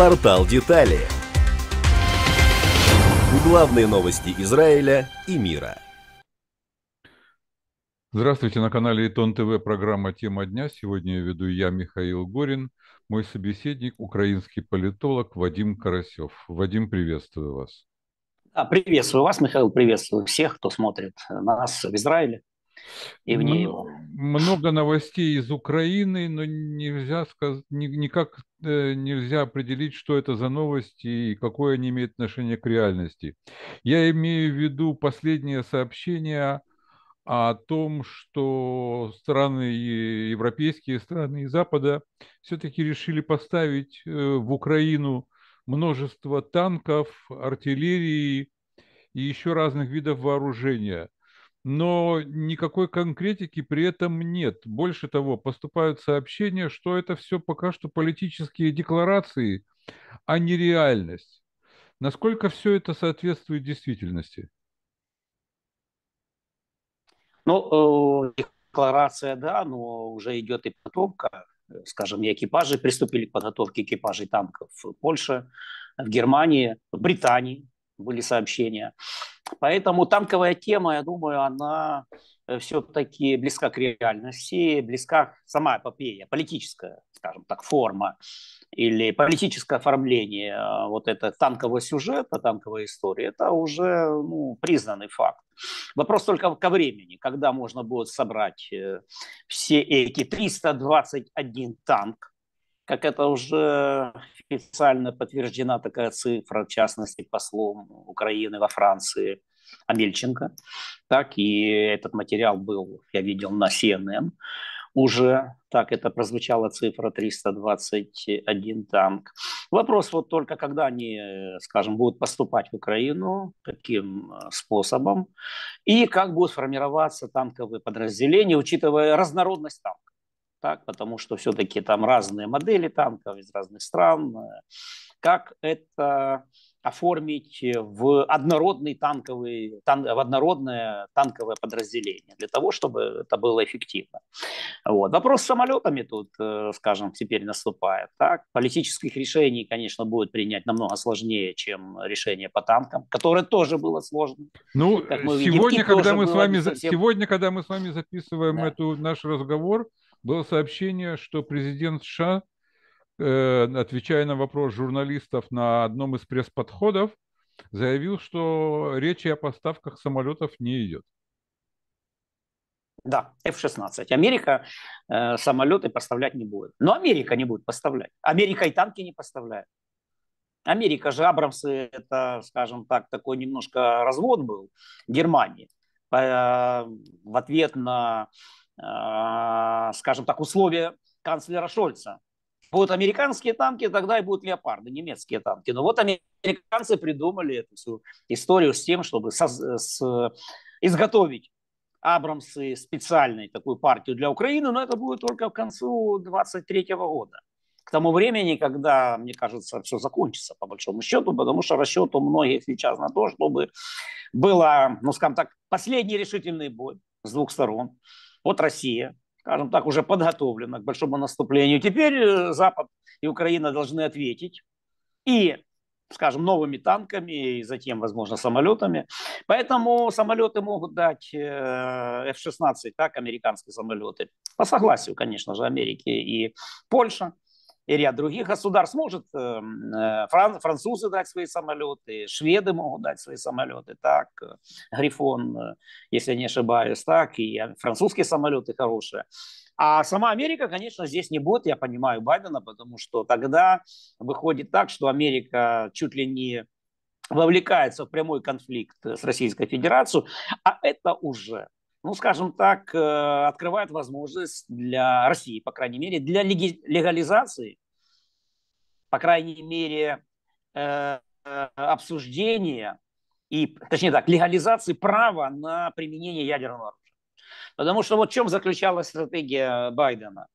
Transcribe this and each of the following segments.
Портал детали. Главные новости Израиля и мира. Здравствуйте, на канале Итон ТВ, программа «Тема дня». Сегодня я веду я, Михаил Горин, мой собеседник, украинский политолог Вадим Карасев. Вадим, приветствую вас. А Приветствую вас, Михаил, приветствую всех, кто смотрит на нас в Израиле и вне много, его. Много новостей из Украины, но нельзя сказать, никак э, нельзя определить, что это за новости и какое они имеют отношение к реальности. Я имею в виду последнее сообщение о том, что страны, европейские страны и Запада все-таки решили поставить э, в Украину множество танков, артиллерии и еще разных видов вооружения – но никакой конкретики при этом нет. Больше того, поступают сообщения, что это все пока что политические декларации, а не реальность. Насколько все это соответствует действительности? Ну, э, декларация, да, но уже идет и подготовка. Скажем, и экипажи приступили к подготовке экипажей танков в Польше, в Германии, в Британии были сообщения. Поэтому танковая тема, я думаю, она э, все-таки близка к реальности, близка сама эпопея, политическая, скажем так, форма или политическое оформление э, вот это танкового сюжета, танковой истории, это уже ну, признанный факт. Вопрос только ко времени, когда можно будет собрать э, все эти 321 танк, как это уже официально подтверждена такая цифра, в частности, послом Украины во Франции Амельченко, так и этот материал был, я видел, на CNN уже, так это прозвучала цифра 321 танк. Вопрос вот только, когда они, скажем, будут поступать в Украину, каким э, способом, и как будут формироваться танковые подразделения, учитывая разнородность танков так, потому что все-таки там разные модели танков из разных стран. Как это оформить в однородный танковый, тан, в однородное танковое подразделение для того, чтобы это было эффективно. Вот. Вопрос с самолетами тут, э, скажем, теперь наступает. Так? Политических решений, конечно, будет принять намного сложнее, чем решение по танкам, которое тоже было сложно. Ну, мы сегодня, видим, когда мы с вами, совсем... сегодня, когда мы с вами записываем да. эту, наш разговор, было сообщение, что президент США, э, отвечая на вопрос журналистов на одном из пресс-подходов, заявил, что речи о поставках самолетов не идет. Да, F-16. Америка э, самолеты поставлять не будет. Но Америка не будет поставлять. Америка и танки не поставляет. Америка же Абрамсы, это, скажем так, такой немножко развод был Германии. Э, в ответ на Э, скажем так, условия канцлера Шольца. Будут американские танки, тогда и будут леопарды, немецкие танки. Но вот американцы придумали эту всю историю с тем, чтобы со, с, изготовить Абрамсы специальной такую партию для Украины, но это будет только к концу 23 года. К тому времени, когда, мне кажется, все закончится по большому счету, потому что расчет у многих сейчас на то, чтобы было, ну скажем так, последний решительный бой с двух сторон. Вот Россия, скажем так, уже подготовлена к большому наступлению. Теперь э, Запад и Украина должны ответить. И скажем, новыми танками и затем, возможно, самолетами. Поэтому самолеты могут дать э, F-16, так, американские самолеты. По согласию, конечно же, Америки и Польша и ряд других государств может. Э, э, фран, французы дать свои самолеты, шведы могут дать свои самолеты, так, э, Грифон, если не ошибаюсь, так, и французские самолеты хорошие. А сама Америка, конечно, здесь не будет, я понимаю Байдена, потому что тогда выходит так, что Америка чуть ли не вовлекается в прямой конфликт с Российской Федерацией, а это уже ну, скажем так, э, открывает возможность для России, по крайней мере, для легализации, по крайней мере, э, э, обсуждения и, точнее так, легализации права на применение ядерного оружия. Потому что вот в чем заключалась стратегия Байдена,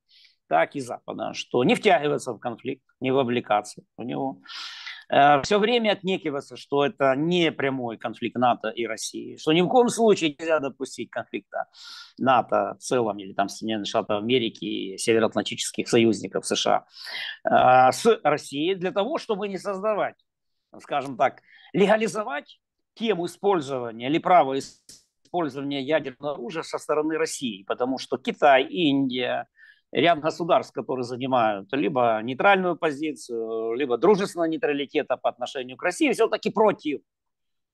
так и Запада, что не втягиваться в конфликт, не вовлекаться в него. Э, все время отнекиваться, что это не прямой конфликт НАТО и России, что ни в коем случае нельзя допустить конфликта НАТО в целом или там Соединенных Штатов Америки и североатлантических союзников США э, с Россией для того, чтобы не создавать, скажем так, легализовать тему использования или право использования ядерного оружия со стороны России, потому что Китай, Индия, ряд государств, которые занимают либо нейтральную позицию, либо дружественного нейтралитета по отношению к России, все-таки против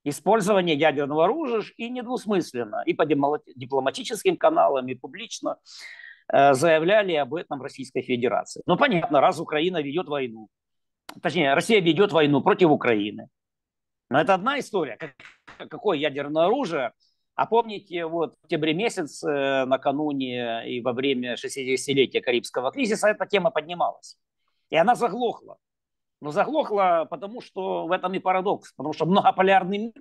использования ядерного оружия и недвусмысленно, и по дипломатическим каналам, и публично э, заявляли об этом Российской Федерации. Ну, понятно, раз Украина ведет войну, точнее, Россия ведет войну против Украины, но это одна история, какое ядерное оружие – а помните, вот в октябре месяц э, накануне и во время 60-летия Карибского кризиса эта тема поднималась. И она заглохла. Но заглохла, потому что в этом и парадокс. Потому что многополярный мир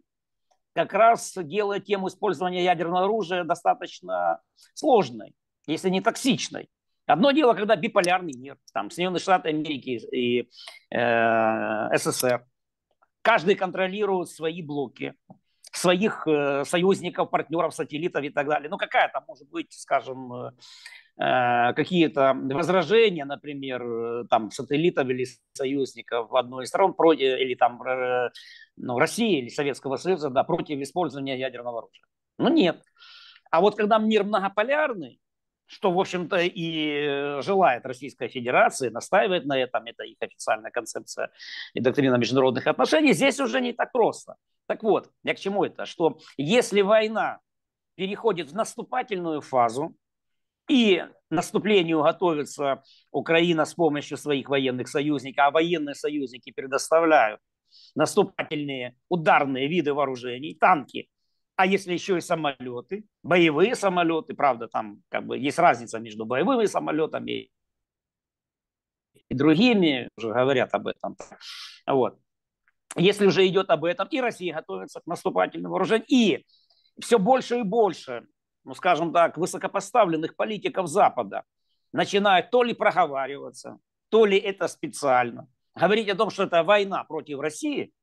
как раз делает тему использования ядерного оружия достаточно сложной, если не токсичной. Одно дело, когда биполярный мир, там Соединенные Штаты Америки и э, СССР, каждый контролирует свои блоки, своих э, союзников, партнеров, сателлитов и так далее. Ну, какая там может быть, скажем, э, э, какие-то возражения, например, там, сателлитов или союзников одной из сторон, или там ну, России или Советского Союза, да, против использования ядерного оружия. Ну, нет. А вот когда мир многополярный, что, в общем-то, и желает Российская Федерация, настаивает на этом, это их официальная концепция и доктрина международных отношений, здесь уже не так просто. Так вот, я к чему это? Что если война переходит в наступательную фазу, и наступлению готовится Украина с помощью своих военных союзников, а военные союзники предоставляют наступательные ударные виды вооружений, танки, а если еще и самолеты, боевые самолеты, правда, там как бы есть разница между боевыми самолетами и другими, уже говорят об этом. Вот. Если уже идет об этом, и Россия готовится к наступательным вооружениям и все больше и больше, ну скажем так, высокопоставленных политиков Запада начинают то ли проговариваться, то ли это специально. Говорить о том, что это война против России,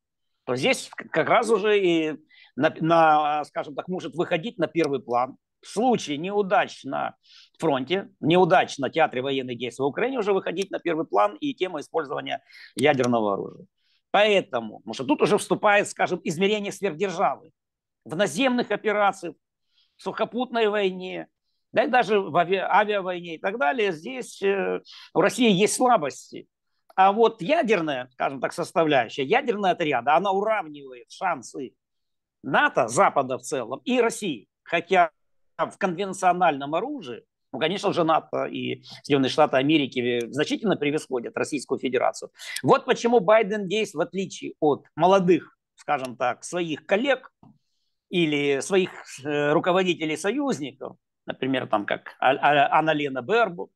то здесь как раз уже и на, на, а, скажем так, может выходить на первый план. В случае неудач на фронте, неудач на театре военных действий в Украине уже выходить на первый план и тема использования ядерного оружия. Поэтому, потому что тут уже вступает, скажем, измерение сверхдержавы в наземных операциях, в сухопутной войне, да и даже в ави- авиавойне и так далее. Здесь э, у России есть слабости. А вот ядерная, скажем так, составляющая, ядерная отряда, она уравнивает шансы НАТО, Запада в целом, и России. Хотя в конвенциональном оружии, ну, конечно же, НАТО и Соединенные Штаты Америки значительно превосходят Российскую Федерацию. Вот почему Байден действует в отличие от молодых, скажем так, своих коллег или своих э, руководителей союзников, например, там как а-, а-, Анна Лена Бербу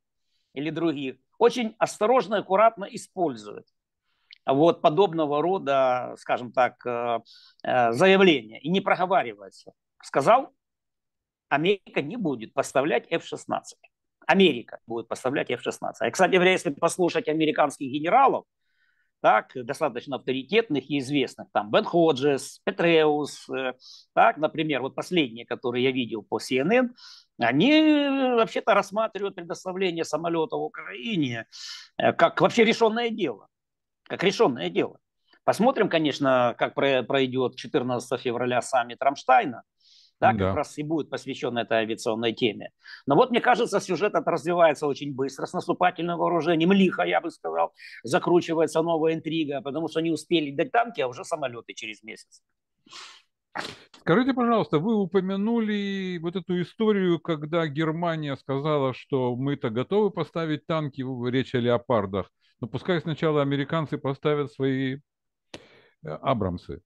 или других, очень осторожно и аккуратно использует вот подобного рода, скажем так, э, э, заявления и не проговаривается. Сказал, Америка не будет поставлять F-16. Америка будет поставлять F-16. И, кстати говоря, если послушать американских генералов, так, достаточно авторитетных и известных, там Бен Ходжес, Петреус, э, так, например, вот последние, которые я видел по CNN, они вообще-то рассматривают предоставление самолета в Украине как вообще решенное дело как решенное дело. Посмотрим, конечно, как пройдет 14 февраля саммит Рамштайна. Да, как да. раз и будет посвящен этой авиационной теме. Но вот, мне кажется, сюжет этот развивается очень быстро с наступательным вооружением. Лихо, я бы сказал, закручивается новая интрига, потому что не успели дать танки, а уже самолеты через месяц. Скажите, пожалуйста, вы упомянули вот эту историю, когда Германия сказала, что мы-то готовы поставить танки, речь о леопардах. Но ну, пускай сначала американцы поставят свои э, Абрамсы.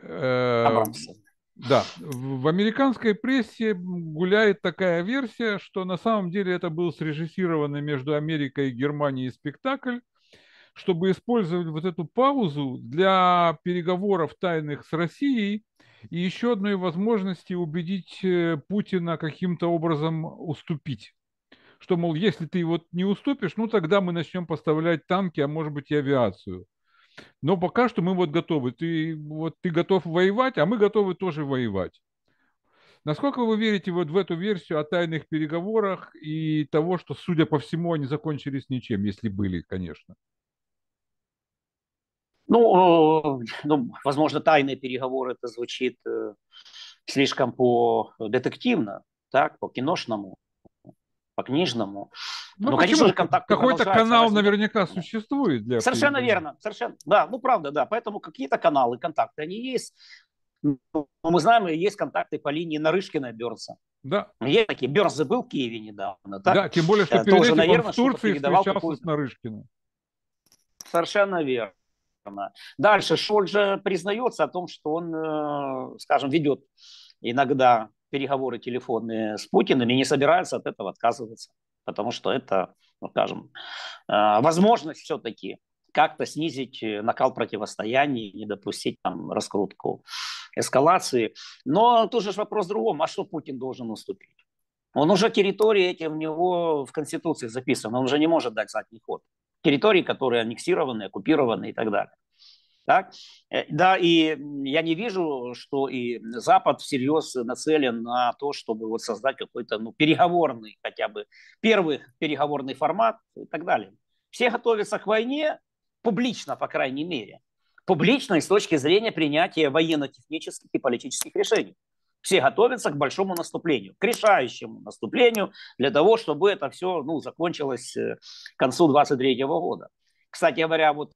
Э, абрамсы. Да, в американской прессе гуляет такая версия, что на самом деле это был срежиссированный между Америкой и Германией спектакль, чтобы использовать вот эту паузу для переговоров тайных с Россией и еще одной возможности убедить э, Путина каким-то образом уступить что, мол, если ты вот не уступишь, ну тогда мы начнем поставлять танки, а может быть и авиацию. Но пока что мы вот готовы. Ты, вот, ты готов воевать, а мы готовы тоже воевать. Насколько вы верите вот в эту версию о тайных переговорах и того, что, судя по всему, они закончились ничем, если были, конечно? Ну, ну возможно, тайные переговоры это звучит э, слишком по э, детективно, так, по киношному по-книжному. Ну, Но, ну, конечно же, контакт Какой-то канал разве... наверняка существует. Для совершенно верно, совершенно. Да, ну правда, да. Поэтому какие-то каналы, контакты, они есть. Но ну, мы знаем, есть контакты по линии Нарышкина Бернса. Да. Есть такие. Бернс забыл в Киеве недавно. Так? Да, тем более, что э, перед Тоже, этим наверное, он в Турции встречался какую-то... с Нарышкиным. Совершенно верно. Дальше Шоль же признается о том, что он, э, скажем, ведет иногда переговоры телефонные с Путиным и не собираются от этого отказываться, потому что это, ну, скажем, э, возможность все-таки как-то снизить э, накал противостояния, не допустить там раскрутку эскалации. Но тут же вопрос в другом, а что Путин должен уступить? Он уже территории эти у него в Конституции записаны, он уже не может дать задний ход. Территории, которые аннексированы, оккупированы и так далее. Так? Э, да, и я не вижу, что и Запад всерьез нацелен на то, чтобы вот создать какой-то ну, переговорный, хотя бы первый переговорный формат и так далее. Все готовятся к войне, публично, по крайней мере. Публично и с точки зрения принятия военно-технических и политических решений. Все готовятся к большому наступлению, к решающему наступлению, для того, чтобы это все ну, закончилось э, к концу 2023 года. Кстати говоря, вот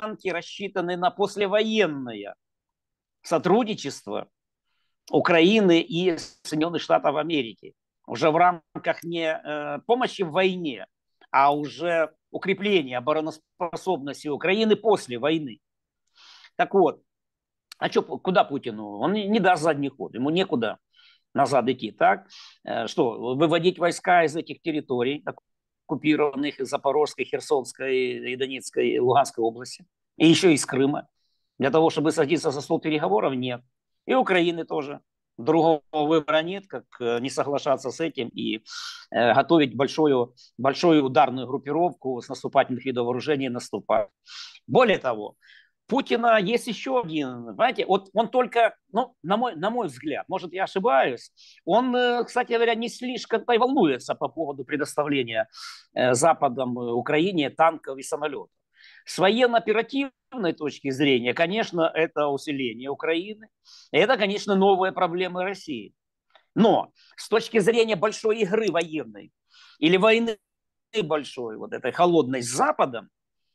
танки рассчитаны на послевоенное сотрудничество Украины и Соединенных Штатов Америки. Уже в рамках не э, помощи в войне, а уже укрепления обороноспособности Украины после войны. Так вот, а что, куда Путину? Он не даст задний ход, ему некуда назад идти, так? Э, что, выводить войска из этих территорий, оккупированных из Запорожской, Херсонской и Донецкой, и Луганской области, и еще из Крыма. Для того, чтобы садиться за стол переговоров, нет. И Украины тоже. Другого выбора нет, как э, не соглашаться с этим и э, готовить большую, большую ударную группировку с наступательных видов вооружений наступать. Более того, Путина есть еще один, понимаете, вот он только, ну, на мой, на мой взгляд, может, я ошибаюсь, он, э, кстати говоря, не слишком-то и волнуется по поводу предоставления э, Западом э, Украине танков и самолетов. С военно-оперативной точки зрения, конечно, это усиление Украины, это, конечно, новые проблемы России. Но с точки зрения большой игры военной или войны большой, вот этой холодной с Западом,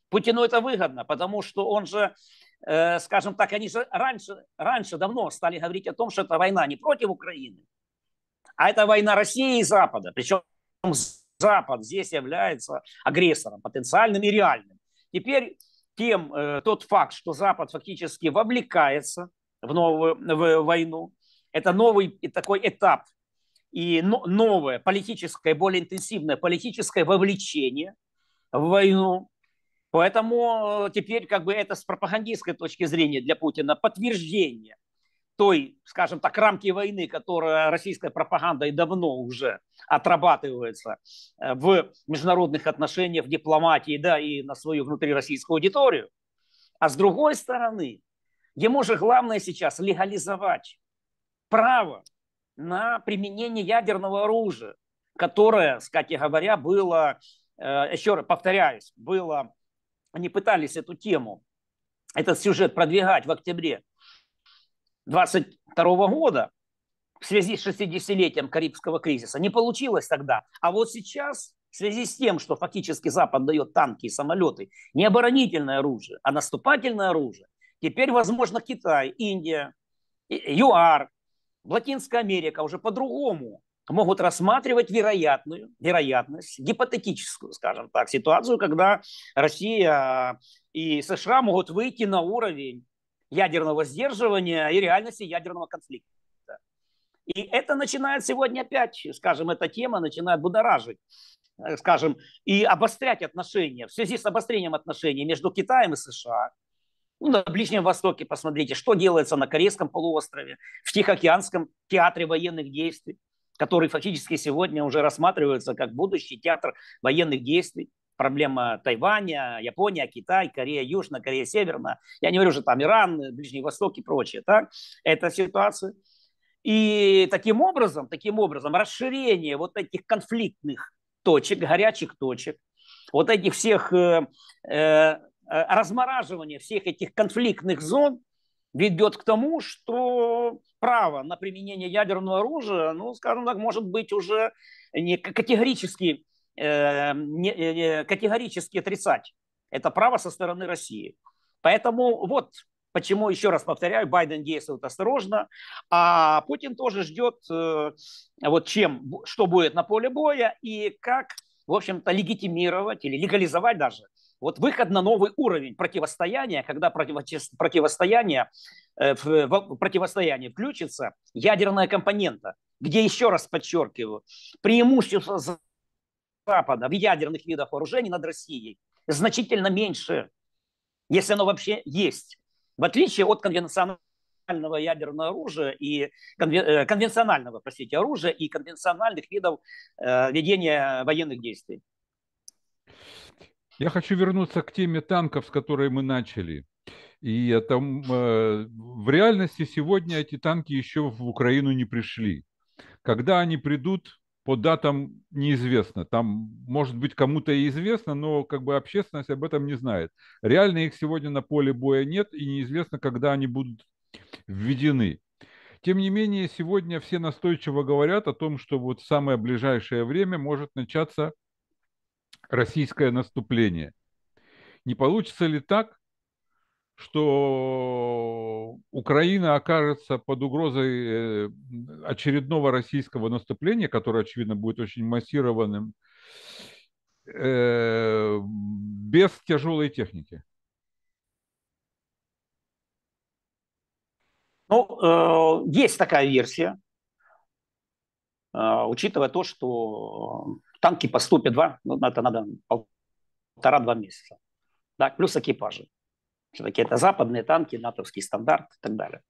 Путину это выгодно, потому что он же, э, скажем так, они же раньше, раньше давно стали говорить о том, что это война не против Украины, а это война России и Запада. Причем Запад здесь является агрессором, потенциальным и реальным. Теперь тем э, тот факт, что Запад фактически вовлекается в новую в войну, это новый такой этап и новое политическое, более интенсивное политическое вовлечение в войну, Поэтому э, теперь как бы это с пропагандистской точки зрения для Путина подтверждение той, скажем так, рамки войны, которая российская пропаганда и давно уже отрабатывается э, в международных отношениях, в дипломатии, да, и на свою внутрироссийскую аудиторию. А с другой стороны, ему же главное сейчас легализовать право на применение ядерного оружия, которое, кстати говоря, было, э, еще раз повторяюсь, было они пытались эту тему, этот сюжет продвигать в октябре 22 года в связи с 60-летием Карибского кризиса. Не получилось тогда. А вот сейчас в связи с тем, что фактически Запад дает танки и самолеты, не оборонительное оружие, а наступательное оружие, теперь, возможно, Китай, Индия, ЮАР, Латинская Америка уже по-другому могут рассматривать вероятную, вероятность, гипотетическую, скажем так, ситуацию, когда Россия э, и США могут выйти на уровень ядерного сдерживания и реальности ядерного конфликта. И это начинает сегодня опять, скажем, эта тема начинает будоражить э, скажем, и обострять отношения. В связи с обострением отношений между Китаем и США, ну, на Ближнем Востоке посмотрите, что делается на Корейском полуострове, в Тихоокеанском театре военных действий который фактически сегодня уже рассматривается как будущий театр военных действий. Проблема Тайваня, Япония, Китай, Корея Южная, Корея Северная. Я не говорю уже там Иран, Ближний Восток и прочее. Так? Это ситуация. И таким образом, таким образом расширение вот этих конфликтных точек, горячих точек, вот этих всех э, э, э размораживание всех этих конфликтных зон ведет к тому, что право на применение ядерного оружия, ну, скажем так, может быть уже не категорически, э, не, не, э, э, категорически отрицать это право со стороны России. Поэтому вот почему, еще раз повторяю, Байден действует осторожно, а Путин тоже ждет, э, вот чем, что будет на поле боя и как, в общем-то, легитимировать или легализовать даже вот выход на новый уровень противостояния, когда противостояние, э, в противостояние включится ядерная компонента, где, еще раз подчеркиваю, преимущество Запада в ядерных видах вооружений над Россией значительно меньше, если оно вообще есть. В отличие от конвенционального ядерного оружия и э, конвенционального, простите, оружия и конвенциональных видов э, ведения военных действий. Я хочу вернуться к теме танков, с которой мы начали. И это, э, в реальности сегодня эти танки еще в Украину не пришли. Когда они придут, по датам неизвестно. Там, может быть, кому-то и известно, но как бы общественность об этом не знает. Реально их сегодня на поле боя нет, и неизвестно, когда они будут введены. Тем не менее, сегодня все настойчиво говорят о том, что вот в самое ближайшее время может начаться российское наступление. Не получится ли так, что Украина окажется под угрозой э, очередного российского наступления, которое, очевидно, будет очень массированным, э, без тяжелой техники? Ну, э, есть такая версия, учитывая то, что танки по 100-2, ну, это надо полтора-два месяца. Да, плюс экипажи. Все-таки это западные танки, натовский стандарт и так далее.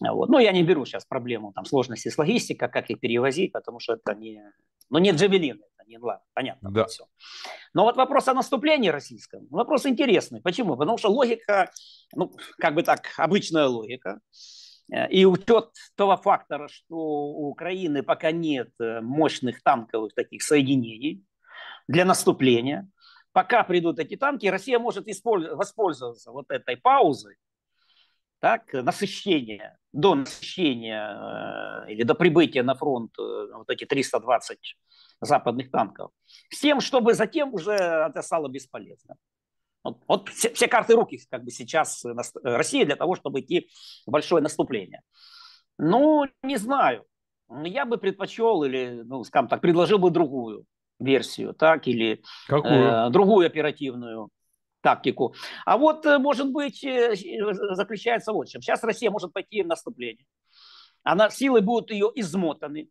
Вот. Но ну, я не беру сейчас проблему там, сложности с логистикой, как их перевозить, потому что это не... Ну, не джавелины, это не ладно, понятно. Да. Все. Но вот вопрос о наступлении российском. Вопрос интересный. Почему? Потому что логика, ну, как бы так, обычная логика. Э, и учет того фактора, что у Украины пока нет э, мощных танковых таких соединений для наступления, пока придут эти танки, Россия может воспользоваться вот этой паузой, так, насыщения, до насыщения э, или до прибытия на фронт вот эти 320 западных танков, с тем, чтобы затем уже это стало бесполезно. Вот, вот все, все карты руки как бы сейчас э, э, России для того, чтобы идти в большое наступление. Ну, не знаю. Ну, я бы предпочел или, ну, скажем так, предложил бы другую версию, так, или Какую? Э, другую оперативную тактику. А вот, э, может быть, заключается вот в чем. Сейчас Россия может пойти в наступление. Она, силы будут ее измотаны.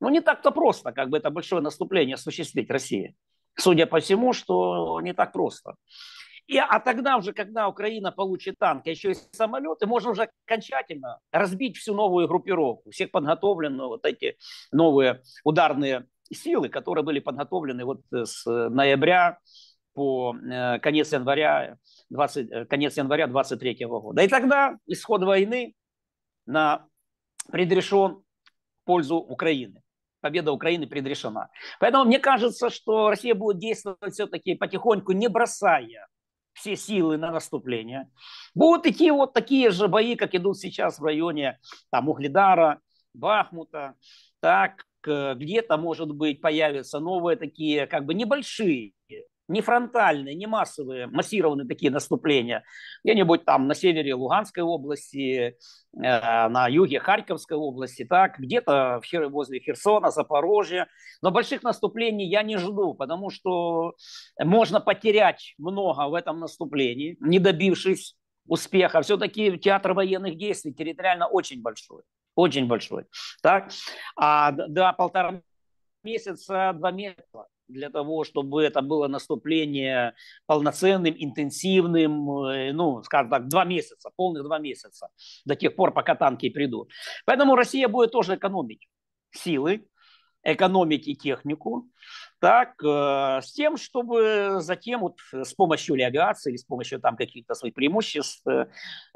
Ну, не так-то просто, как бы это большое наступление осуществить России судя по всему, что не так просто. И, а тогда уже, когда Украина получит танки, а еще и самолеты, можно уже окончательно разбить всю новую группировку, всех подготовленную, вот эти новые ударные силы, которые были подготовлены вот э, с ноября по э, конец января 20, э, конец января 23 года. И тогда исход войны на, предрешен в пользу Украины победа Украины предрешена. Поэтому мне кажется, что Россия будет действовать все-таки потихоньку, не бросая все силы на наступление. Будут идти вот такие же бои, как идут сейчас в районе там, Угледара, Бахмута. Так, э, где-то, может быть, появятся новые такие, как бы небольшие не фронтальные, не массовые, массированные такие наступления. Где-нибудь там на севере Луганской области, э, на юге Харьковской области, так, где-то возле Херсона, Запорожья. Но больших наступлений я не жду, потому что можно потерять много в этом наступлении, не добившись успеха. Все-таки театр военных действий территориально очень большой. Очень большой. Так? А, да, полтора месяца, два месяца для того, чтобы это было наступление полноценным, интенсивным, э, ну, скажем так, два месяца, полных два месяца, до тех пор, пока танки придут. Поэтому Россия будет тоже экономить силы, экономить и технику, так, э, с тем, чтобы затем вот с помощью или авиации, или с помощью там каких-то своих преимуществ э,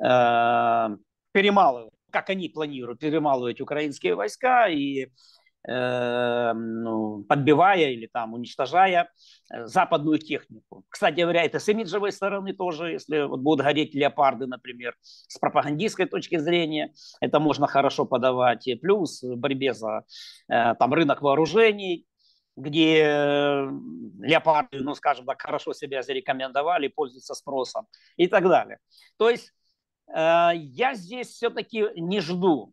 э перемалывать, как они планируют, перемалывать украинские войска и Э, ну, подбивая или там уничтожая э, западную технику. Кстати говоря, это с имиджевой стороны тоже, если вот будут гореть леопарды, например, с пропагандистской точки зрения, это можно хорошо подавать. И плюс в борьбе за э, там, рынок вооружений, где леопарды, ну скажем так, хорошо себя зарекомендовали, пользуются спросом и так далее. То есть я здесь все-таки не жду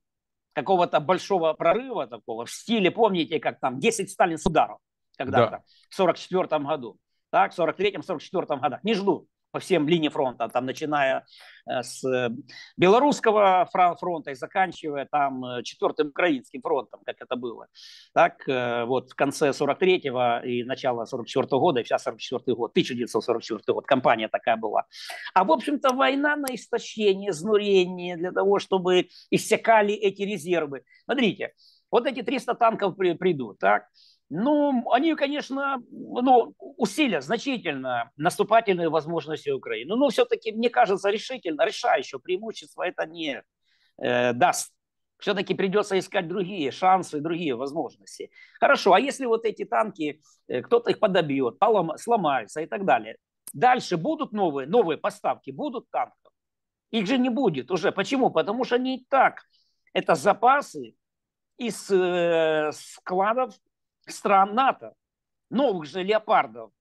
какого-то большого прорыва такого в стиле, помните, как там 10 сталинских ударов когда-то да. в 44 году, так, в 43-44 годах. Не жду по всем линиям фронта, там начиная э, с э, белорусского фронта и заканчивая там э, четвертым украинским фронтом, как это было. Так вот в конце 43-го и начало 44 года, и сейчас 44 год, 1944 год, компания такая была. А в общем-то война на истощение, изнурение для того, чтобы иссякали эти резервы. Смотрите, вот эти 300 танков придут, так, ну, они, конечно, ну, усилят значительно наступательные возможности Украины. Но ну, все-таки, мне кажется, решительно, решающее преимущество это не э, даст. Все-таки придется искать другие шансы, другие возможности. Хорошо, а если вот эти танки, э, кто-то их подобьет, полом, сломаются и так далее. Дальше будут новые, новые поставки, будут танков? Их же не будет уже. Почему? Потому что они и так, это запасы из э, складов стран НАТО, новых же леопардов,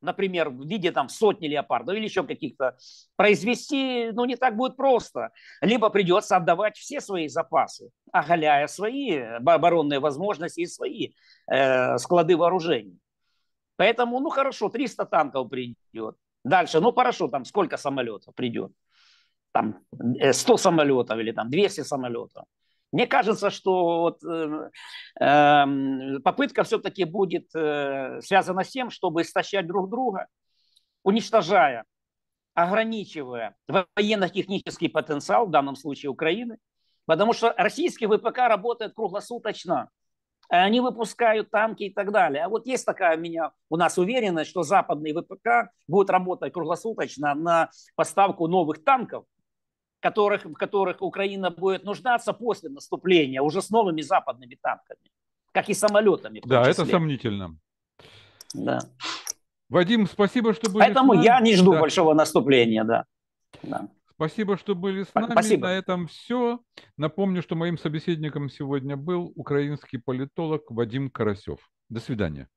например, в виде там сотни леопардов или еще каких-то, произвести, ну, не так будет просто. Либо придется отдавать все свои запасы, оголяя свои э, оборонные возможности и свои э, склады вооружений. Поэтому, ну, хорошо, 300 танков придет. Дальше, ну, хорошо, там сколько самолетов придет? Там 100 э, самолетов или там 200 самолетов. Мне кажется, что вот, э, э, попытка все-таки будет э, связана с тем, чтобы истощать друг друга, уничтожая, ограничивая военно-технический потенциал, в данном случае Украины, потому что российский ВПК работает круглосуточно. Они выпускают танки и так далее. А вот есть такая у меня у нас уверенность, что западный ВПК будет работать круглосуточно на поставку новых танков, которых, в которых Украина будет нуждаться после наступления, уже с новыми западными танками, как и самолетами. Да, числе. это сомнительно. Да. Вадим, спасибо, что были Поэтому с нами. я не жду да. большого наступления, да. да. Спасибо, что были с нами. Спасибо. На этом все. Напомню, что моим собеседником сегодня был украинский политолог Вадим Карасев. До свидания.